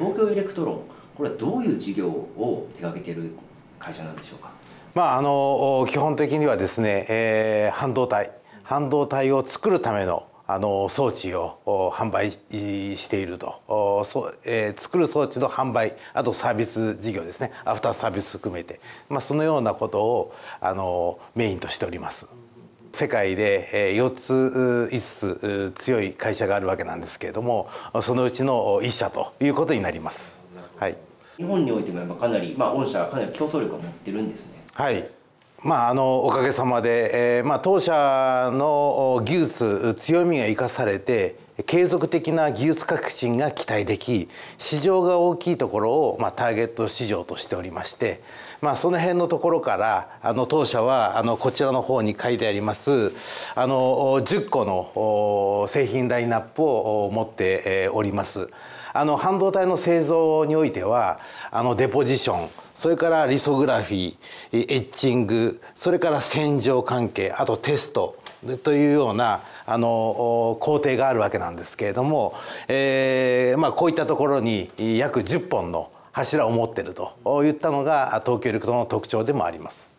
東京エレクトロンこれはどういう事業を手掛けている会社なんでしょうか、まあ、あの基本的にはですね、えー、半導体半導体を作るためのあの装置を販売しているとそ、えー、作る装置の販売あとサービス事業ですねアフターサービス含めて、まあ、そのようなことをあのメインとしております。世界で4つ5つ強い会社があるわけなんですけれどもそのうちの1社ということになります。はい、日本においてもやっぱかなり、まあ、御社はかなり競争力を持ってるんですね。はいまあ、あのおかげさまで、えーまあ、当社の技術強みが生かされて継続的な技術革新が期待でき市場が大きいところを、まあ、ターゲット市場としておりまして、まあ、その辺のところからあの当社はあのこちらの方に書いてありますあの10個の製品ラインナップを持っております。あの半導体の製造においてはあのデポジションそれからリソグラフィーエッチングそれから洗浄関係あとテストというようなあの工程があるわけなんですけれども、えーまあ、こういったところに約10本の柱を持ってるといったのが東京力クトの特徴でもあります。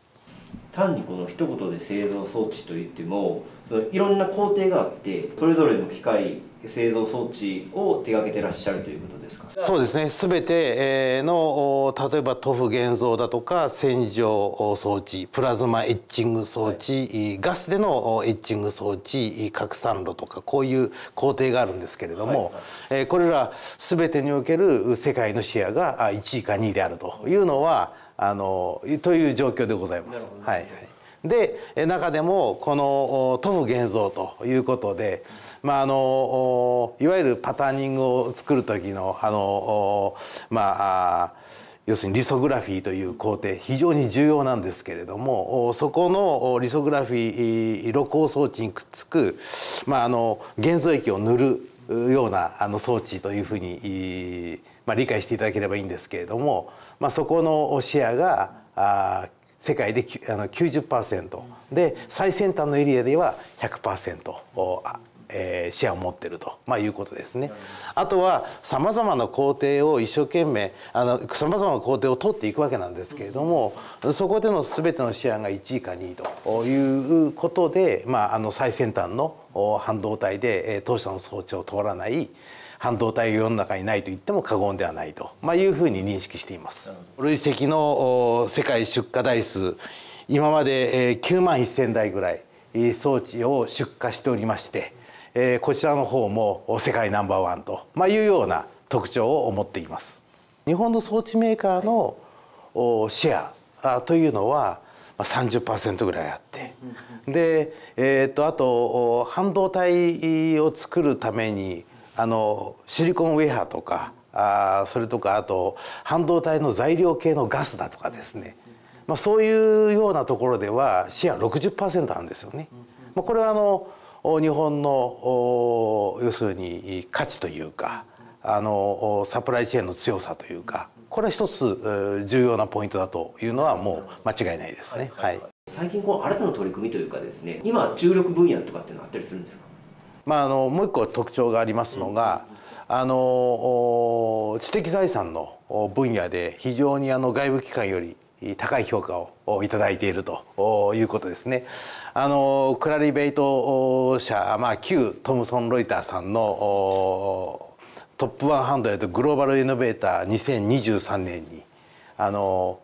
単にこの一言で製造装置といってもそのいろんな工程があってそれぞれの機械製造装置を手掛けてらっしゃるということですかそうですね全ての例えば塗布現像だとか洗浄装置プラズマエッチング装置、はい、ガスでのエッチング装置拡散炉とかこういう工程があるんですけれども、はいこれら全てにおける世界のシェアが1位か2位であるというのはあのという状況でございます。はいで中でもこの塗布現像ということで、まあ、あのいわゆるパターニングを作る時のあのまあ要するにリソグラフィーという工程非常に重要なんですけれどもそこのリソグラフィー露光装置にくっつく、まあ、あの現像液を塗るようなあの装置というふうに、まあ、理解していただければいいんですけれども、まあ、そこのシェアがあ世界であの90%で最先端のエリアでは100%をえー、シェアを持ってると、まあ、いうことですね。あとはさまざまな工程を一生懸命さまざまな工程を取っていくわけなんですけれどもそこでの全てのシェアが1位か2位ということで、まあ、あの最先端の半導体で当社の装置を通らない半導体世の中にないと言っても過言ではないと、まあ、いうふうに認識しています。累積の世界出荷台数今まで9万1,000台ぐらい装置を出荷しておりまして、えー、こちらの方も世界ナンバーワンと、まあ、いうような特徴を持っています。日本の装置メーカーのシェアというのは30%ぐらいあってで、えー、とあと半導体を作るためにあのシリコンウェアとかあそれとかあと半導体の材料系のガスだとかですね、まあ、そういうようなところではシェア60%あるんですよね。まあ、これはあの日本の要するに価値というかあのサプライチェーンの強さというかこれは一つ重要なポイントだというのはもう間違いないですね。はい、はい、最近こう新たな取り組みというかですね今注力分野とかっていうのあったりするんですかまあ、あのもう一個特徴がありますのが、あの知的財産の分野で非常にあの外部機関より高い評価をいただいているということですね。あのクラリベイト社、まあ、旧トムソン・ロイターさんのトップ100グローバルイノベーター2023年にあの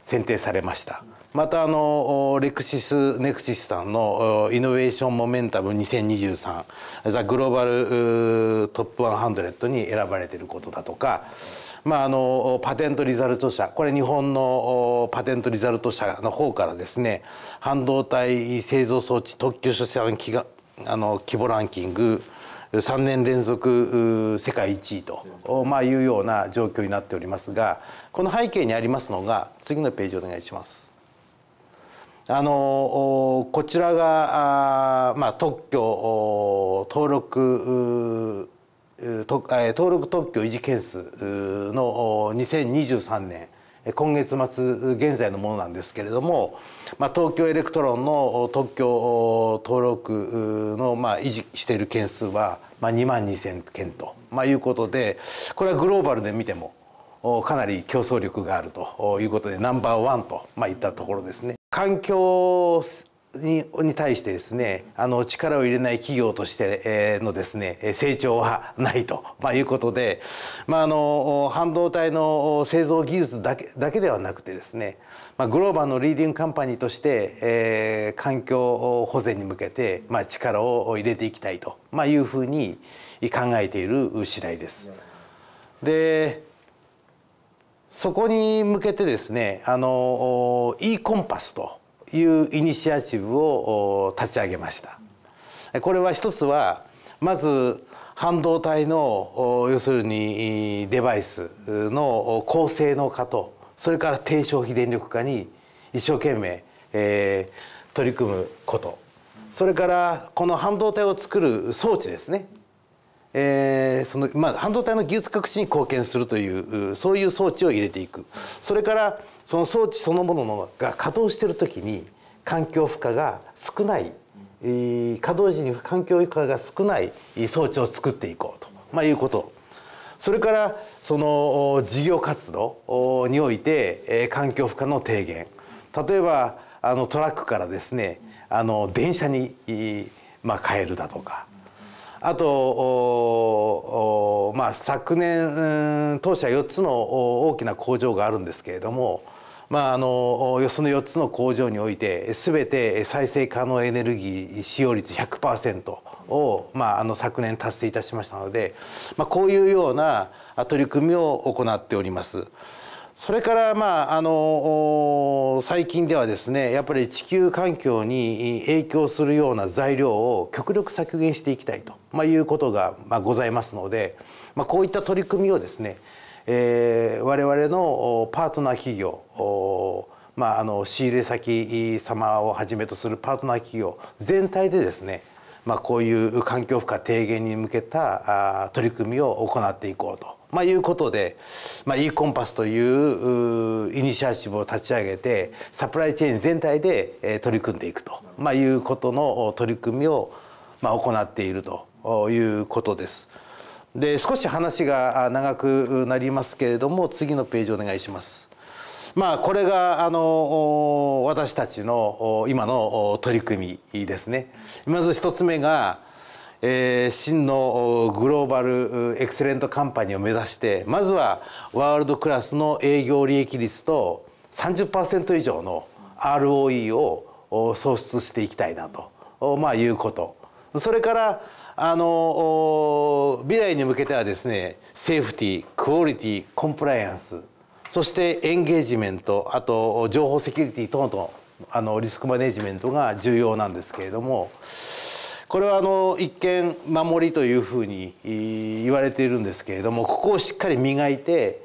選定されました。またあのレクシスネクシスさんのイノベーションモメンタム2023ザ・グローバルトップ100に選ばれていることだとか、まあ、あのパテントリザルト社これ日本のパテントリザルト社の方からですね半導体製造装置特許所産規があの規模ランキング3年連続世界1位と、まあ、いうような状況になっておりますがこの背景にありますのが次のページお願いします。あのこちらがあ、まあ、特許登録登録特許維持件数の2023年今月末現在のものなんですけれども、まあ、東京エレクトロンの特許登録のまあ維持している件数はまあ2万2,000件と、まあ、いうことでこれはグローバルで見てもかなり競争力があるということでナンバーワンと、まあ、いったところですね。環境にに対してですねあの力を入れない企業としてのですね成長はないと、まあ、いうことで、まあ、あの半導体の製造技術だけだけではなくてですね、まあ、グローバルのリーディングカンパニーとして、えー、環境保全に向けて、まあ、力を入れていきたいと、まあ、いうふうに考えている次第です。でそこに向けてですねあの e コンパスというイニシアチブを立ち上げましたこれは一つはまず半導体の要するにデバイスの高性能化とそれから低消費電力化に一生懸命、えー、取り組むことそれからこの半導体を作る装置ですねえー、そのまあ、半導体の技術革新に貢献するというそういう装置を入れていくそれからその装置そのもののが稼働してる時に環境負荷が少ない、えー、稼働時に環境負荷が少ない装置を作っていこうと、まあ、いうことそれからその事業活動において、えー、環境負荷の低減例えばあのトラックからですねあの電車に、まあ、変えるだとか。あとまあ、昨年当社4つの大きな工場があるんですけれども、まあ、あのその4つの工場において全て再生可能エネルギー使用率100%。を、まあ、あの昨年達成いたしましたので、まあ、こういうような取り組みを行っております。それからまああの最近ではですねやっぱり地球環境に影響するような材料を極力削減していきたいと、まあ、いうことが、まあ、ございますので、まあ、こういった取り組みをですね、えー、我々のパートナー企業まあ、あの仕入れ先様をはじめとするパートナー企業全体でですねまあ、こういう環境負荷低減に向けた取り組みを行っていこうと、まあ、いうことで、まあ、e コンパスというイニシアチブを立ち上げてサプライチェーン全体で取り組んでいくと、まあ、いうことの取り組みを、まあ、行っているということです。で少し話が長くなりますけれども次のページお願いします。まあ、これがあの私たちの今の取り組みですね。まず一つ目が、えー、真のグローバルエクセレントカンパニーを目指してまずはワールドクラスの営業利益率と30%以上の ROE を創出していきたいなと、まあ、いうことそれからあの未来に向けてはですねセーフティークオリティコンプライアンスそしてエンゲージメントあと情報セキュリティ等々あのリスクマネジメントが重要なんですけれどもこれはあの一見守りというふうに言われているんですけれどもここをしっかり磨いて、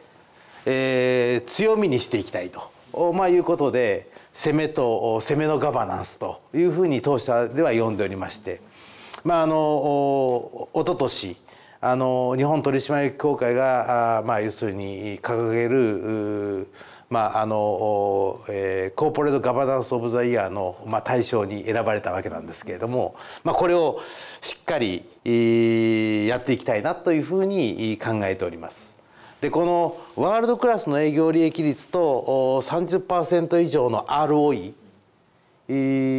えー、強みにしていきたいと、まあ、いうことで攻めと攻めのガバナンスというふうに当社では呼んでおりまして、まあ、あのおととしあの日本取締役協会があまあ、要するに掲げるまああのえー、コーポレート・ガバナンス・オブ・ザ・イヤーの、まあ、対象に選ばれたわけなんですけれども、まあ、これをしっかり、えー、やっていきたいなというふうに考えております。でこのワールドクラスの営業利益率と30%以上の ROE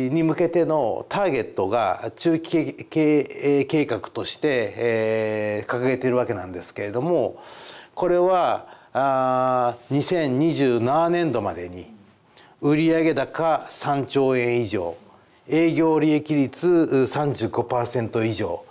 に向けてのターゲットが中期経営計画として、え掲げているわけなんですけれどもこれはあ2027年度までに売上高3兆円以上営業利益率35%以上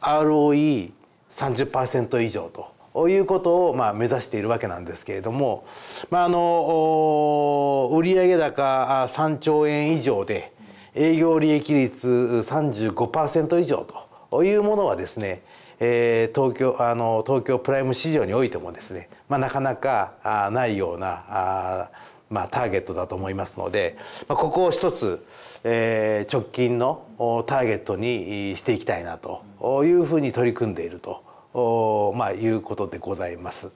ROE30% 以上と。いうことをまあ目指しているわけなんですけれども、まあ、あの売上高3兆円以上で営業利益率35%以上というものはですね東京あの東京プライム市場においてもですね、まあ、なかなかないようなまあ、ターゲットだと思いますので、まあ、ここを一つ、えー、直近のターゲットにしていきたいなというふうに取り組んでいると、まあ、いうことでございます。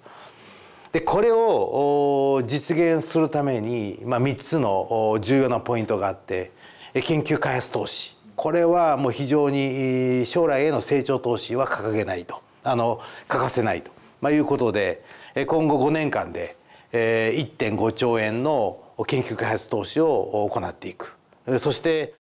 でこれを実現するために、まあ、3つの重要なポイントがあって研究開発投資これはもう非常に将来への成長投資は掲げないとあの欠かせないと、まあ、いうことで今後5年間で1.5兆円の研究開発投資を行っていくそして